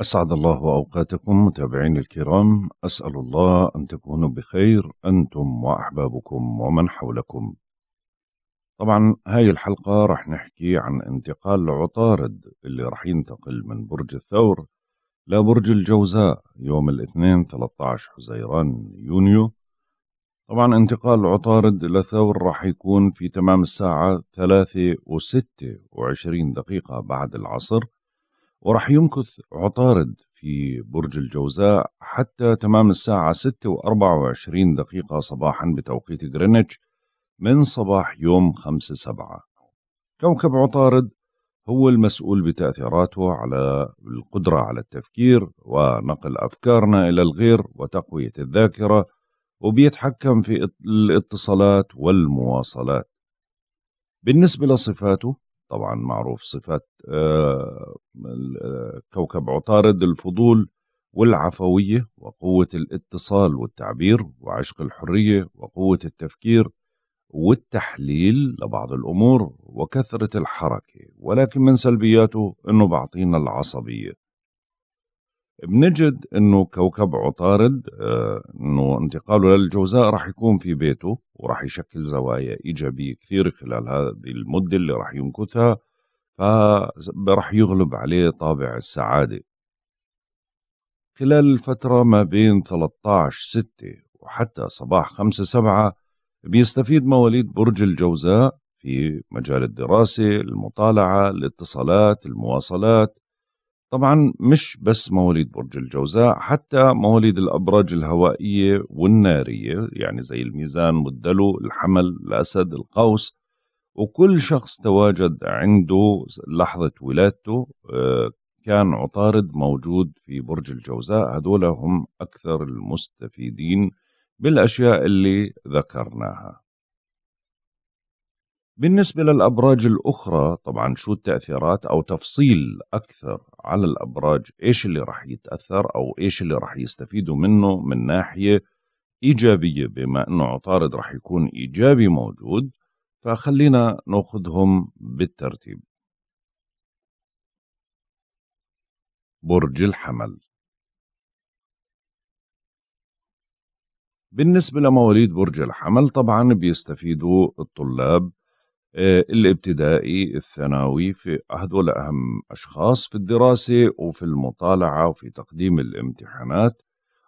أسعد الله أوقاتكم متابعين الكرام أسأل الله أن تكونوا بخير أنتم وأحبابكم ومن حولكم طبعا هاي الحلقة رح نحكي عن انتقال عطارد اللي رح ينتقل من برج الثور لبرج الجوزاء يوم الاثنين 13 حزيران يونيو طبعا انتقال عطارد لثور رح يكون في تمام الساعة ثلاثة وستة وعشرين دقيقة بعد العصر ورح يمكث عطارد في برج الجوزاء حتى تمام الساعة 6 و 24 دقيقة صباحا بتوقيت غرينتش من صباح يوم 5 سبعة كوكب عطارد هو المسؤول بتأثيراته على القدرة على التفكير ونقل أفكارنا إلى الغير وتقوية الذاكرة وبيتحكم في الاتصالات والمواصلات بالنسبة لصفاته طبعا معروف صفات آه، آه، كوكب عطارد الفضول والعفوية وقوة الاتصال والتعبير وعشق الحرية وقوة التفكير والتحليل لبعض الأمور وكثرة الحركة ولكن من سلبياته أنه بعطينا العصبية بنجد انه كوكب عطارد آه، انه انتقاله للجوزاء راح يكون في بيته وراح يشكل زوايا ايجابيه كثير خلال هذه المده اللي راح يمكثها فراح يغلب عليه طابع السعاده خلال الفترة ما بين 13 6 وحتى صباح 5 7 بيستفيد مواليد برج الجوزاء في مجال الدراسة، المطالعة، الاتصالات، المواصلات، طبعا مش بس مواليد برج الجوزاء حتى مواليد الأبراج الهوائية والنارية يعني زي الميزان والدلو الحمل الأسد القوس وكل شخص تواجد عنده لحظة ولادته آه، كان عطارد موجود في برج الجوزاء هذول هم أكثر المستفيدين بالأشياء اللي ذكرناها بالنسبة للأبراج الأخرى طبعا شو التأثيرات أو تفصيل أكثر على الأبراج إيش اللي رح يتأثر أو إيش اللي رح يستفيدوا منه من ناحية إيجابية بما أنه عطارد رح يكون إيجابي موجود فخلينا ناخذهم بالترتيب برج الحمل بالنسبة لمواليد برج الحمل طبعا بيستفيدوا الطلاب الابتدائي الثانوي في هذول أهم أشخاص في الدراسة وفي المطالعة وفي تقديم الامتحانات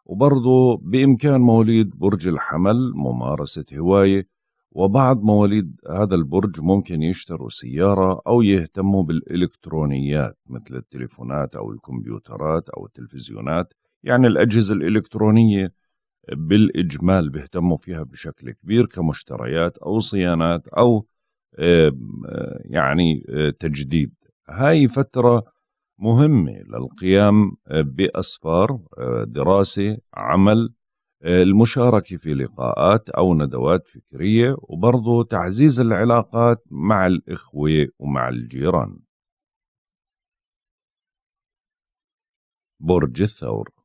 وبرضه بإمكان مواليد برج الحمل ممارسة هواية وبعض مواليد هذا البرج ممكن يشتروا سيارة أو يهتموا بالإلكترونيات مثل التليفونات أو الكمبيوترات أو التلفزيونات يعني الأجهزة الإلكترونية بالإجمال بيهتموا فيها بشكل كبير كمشتريات أو صيانات أو آه، يعني آه، تجديد هاي فترة مهمة للقيام آه، بأسفار دراسة عمل المشاركة في لقاءات أو ندوات فكرية وبرضه تعزيز العلاقات مع الإخوة ومع الجيران برج الثور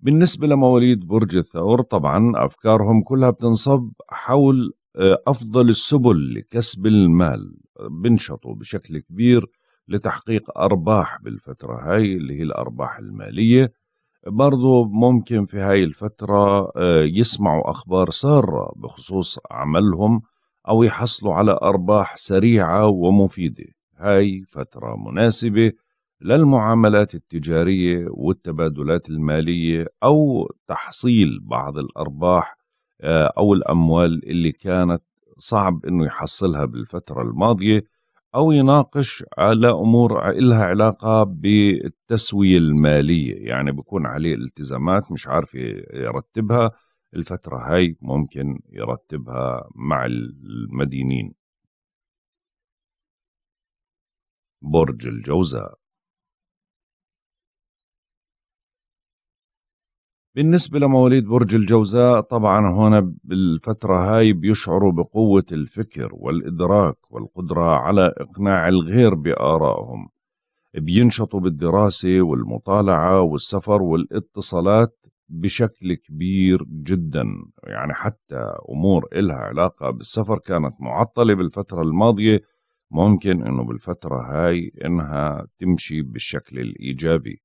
بالنسبة لمواليد برج الثور طبعا أفكارهم كلها بتنصب حول آه، أفضل السبل لكسب المال بنشطوا بشكل كبير لتحقيق أرباح بالفترة هاي اللي هي الأرباح المالية برضو ممكن في هاي الفترة آه، يسمعوا أخبار سارة بخصوص عملهم أو يحصلوا على أرباح سريعة ومفيدة هاي فترة مناسبة للمعاملات التجارية والتبادلات المالية أو تحصيل بعض الأرباح آه، أو الأموال اللي كانت صعب أنه يحصلها بالفترة الماضية أو يناقش على أمور إلها علاقة بالتسوية المالية يعني بكون عليه التزامات مش عارف يرتبها الفترة هاي ممكن يرتبها مع المدينين برج الجوزاء بالنسبة لمواليد برج الجوزاء طبعا هنا بالفترة هاي بيشعروا بقوة الفكر والإدراك والقدرة على إقناع الغير بآرائهم بينشطوا بالدراسة والمطالعة والسفر والاتصالات بشكل كبير جدا يعني حتى أمور إلها علاقة بالسفر كانت معطلة بالفترة الماضية ممكن أنه بالفترة هاي إنها تمشي بالشكل الإيجابي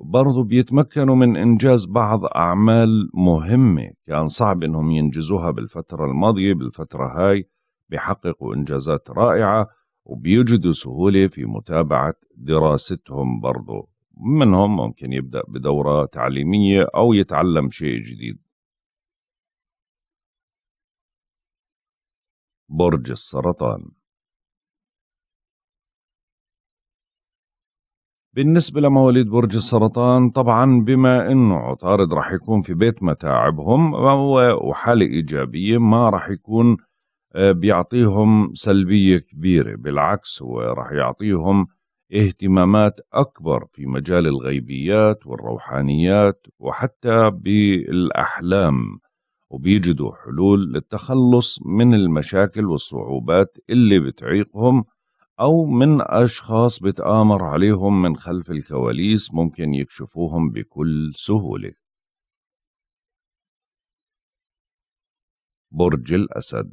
برضو بيتمكنوا من إنجاز بعض أعمال مهمة كان صعب إنهم ينجزوها بالفترة الماضية بالفترة هاي بيحققوا إنجازات رائعة وبيجدوا سهولة في متابعة دراستهم برضو منهم ممكن يبدأ بدورة تعليمية أو يتعلم شيء جديد برج السرطان بالنسبة لمواليد برج السرطان طبعا بما انه عطارد راح يكون في بيت متاعبهم وحالة ايجابية ما راح يكون آه، بيعطيهم سلبية كبيرة بالعكس هو راح يعطيهم اهتمامات أكبر في مجال الغيبيات والروحانيات وحتى بالأحلام وبيجدوا حلول للتخلص من المشاكل والصعوبات اللي بتعيقهم أو من أشخاص بتآمر عليهم من خلف الكواليس ممكن يكشفوهم بكل سهولة برج الأسد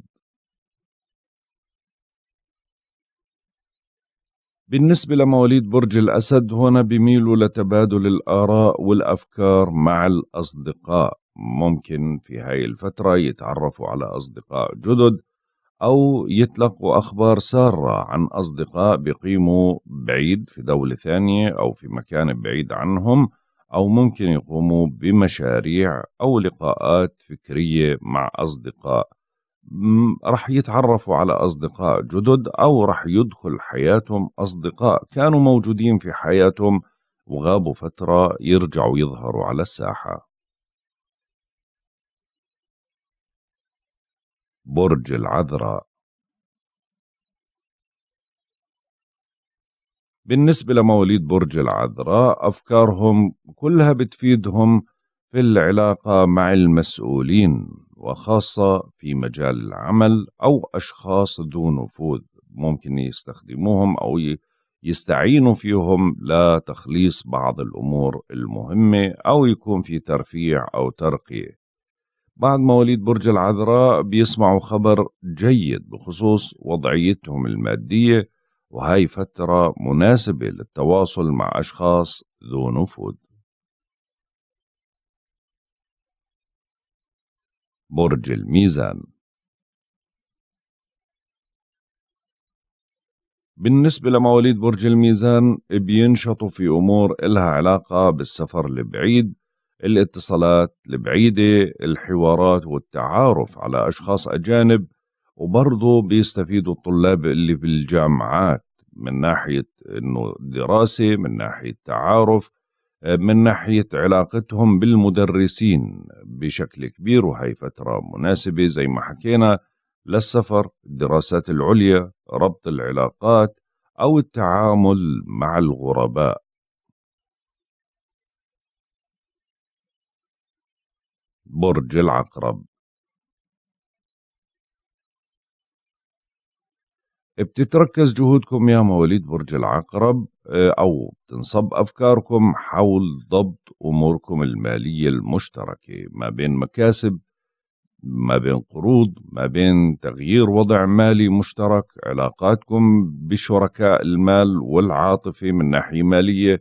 بالنسبة لمواليد برج الأسد هنا بيميلوا لتبادل الآراء والأفكار مع الأصدقاء ممكن في هاي الفترة يتعرفوا على أصدقاء جدد أو يتلقوا أخبار سارة عن أصدقاء بيقيموا بعيد في دولة ثانية أو في مكان بعيد عنهم أو ممكن يقوموا بمشاريع أو لقاءات فكرية مع أصدقاء رح يتعرفوا على أصدقاء جدد أو رح يدخل حياتهم أصدقاء كانوا موجودين في حياتهم وغابوا فترة يرجعوا يظهروا على الساحة برج العذراء بالنسبة لمواليد برج العذراء أفكارهم كلها بتفيدهم في العلاقة مع المسؤولين وخاصة في مجال العمل أو أشخاص ذو نفوذ ممكن يستخدموهم أو يستعينوا فيهم لتخليص بعض الأمور المهمة أو يكون في ترفيع أو ترقية بعض مواليد برج العذراء بيسمعوا خبر جيد بخصوص وضعيتهم المادية وهي فترة مناسبة للتواصل مع أشخاص ذو نفوذ برج الميزان بالنسبة لمواليد برج الميزان بينشطوا في أمور إلها علاقة بالسفر البعيد الاتصالات البعيدة الحوارات والتعارف على أشخاص أجانب وبرضه بيستفيدوا الطلاب اللي في الجامعات من ناحية أنه دراسة من ناحية تعارف من ناحية علاقتهم بالمدرسين بشكل كبير وهي فترة مناسبة زي ما حكينا للسفر الدراسات العليا ربط العلاقات أو التعامل مع الغرباء برج العقرب بتتركز جهودكم يا مواليد برج العقرب آه، أو تنصب أفكاركم حول ضبط أموركم المالية المشتركة ما بين مكاسب ما بين قروض ما بين تغيير وضع مالي مشترك علاقاتكم بشركاء المال والعاطفة من ناحية مالية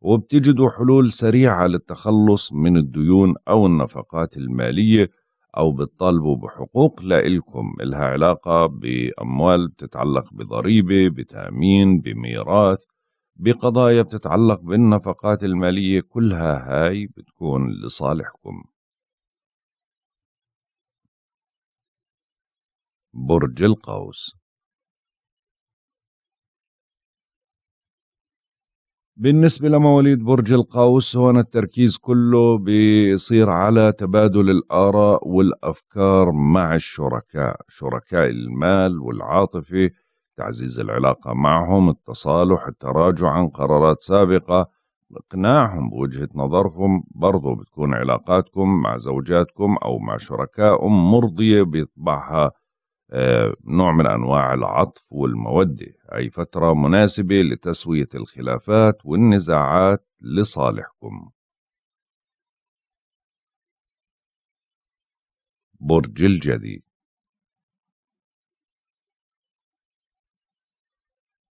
وبتجدوا حلول سريعة للتخلص من الديون أو النفقات المالية أو بتطالبوا بحقوق لإلكم إلها علاقة بأموال بتتعلق بضريبة بتأمين بميراث بقضايا بتتعلق بالنفقات المالية كلها هاي بتكون لصالحكم برج القوس بالنسبة لمواليد برج القوس هون التركيز كله بيصير على تبادل الآراء والأفكار مع الشركاء شركاء المال والعاطفة تعزيز العلاقة معهم التصالح التراجع عن قرارات سابقة إقناعهم بوجهة نظرهم برضو بتكون علاقاتكم مع زوجاتكم أو مع شركاء مرضية بيطبعها آه، نوع من أنواع العطف والمودة أي فترة مناسبة لتسوية الخلافات والنزاعات لصالحكم برج الجدي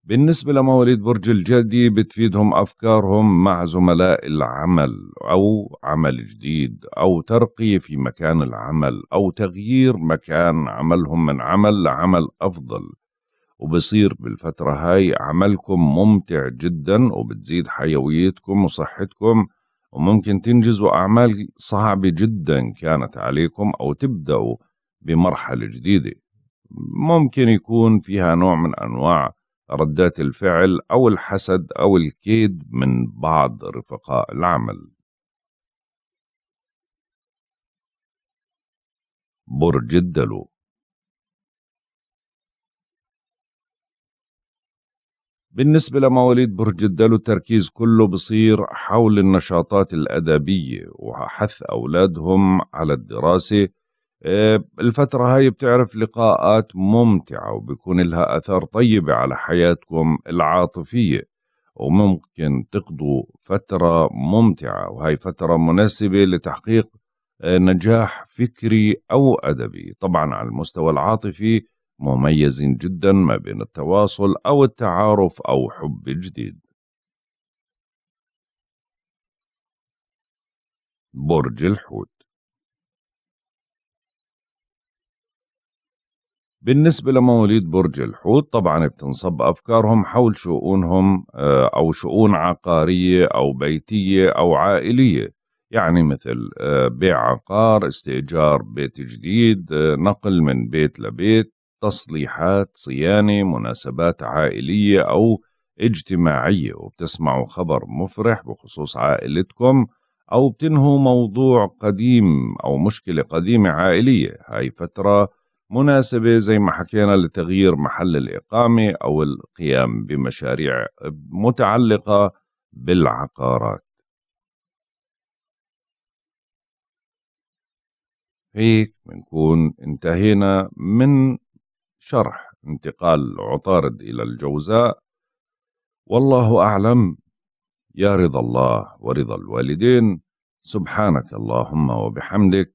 بالنسبة لمواليد برج الجدي بتفيدهم أفكارهم مع زملاء العمل أو عمل جديد أو ترقية في مكان العمل أو تغيير مكان عملهم من عمل لعمل أفضل وبصير بالفترة هاي عملكم ممتع جدا وبتزيد حيويتكم وصحتكم وممكن تنجزوا أعمال صعبة جدا كانت عليكم أو تبدأوا بمرحلة جديدة ممكن يكون فيها نوع من أنواع ردات الفعل أو الحسد أو الكيد من بعض رفقاء العمل برج الدلو بالنسبة لمواليد برج الدلو التركيز كله بصير حول النشاطات الأدبية وحث أولادهم على الدراسة آه، الفترة هاي بتعرف لقاءات ممتعة وبيكون لها أثار طيبة على حياتكم العاطفية وممكن تقضوا فترة ممتعة وهي فترة مناسبة لتحقيق آه، نجاح فكري أو أدبي طبعا على المستوى العاطفي مميزين جدا ما بين التواصل أو التعارف أو حب جديد برج الحوت بالنسبة لمواليد برج الحوت طبعا بتنصب أفكارهم حول شؤونهم آه، أو شؤون عقارية أو بيتية أو عائلية يعني مثل آه، بيع عقار استئجار بيت جديد آه، نقل من بيت لبيت تصليحات صيانة مناسبات عائلية أو اجتماعية وبتسمعوا خبر مفرح بخصوص عائلتكم أو بتنهوا موضوع قديم أو مشكلة قديمة عائلية هاي فترة مناسبة زي ما حكينا لتغيير محل الإقامة أو القيام بمشاريع متعلقة بالعقارات هيك بنكون انتهينا من شرح انتقال عطارد إلى الجوزاء والله أعلم يا رضا الله ورضا الوالدين سبحانك اللهم وبحمدك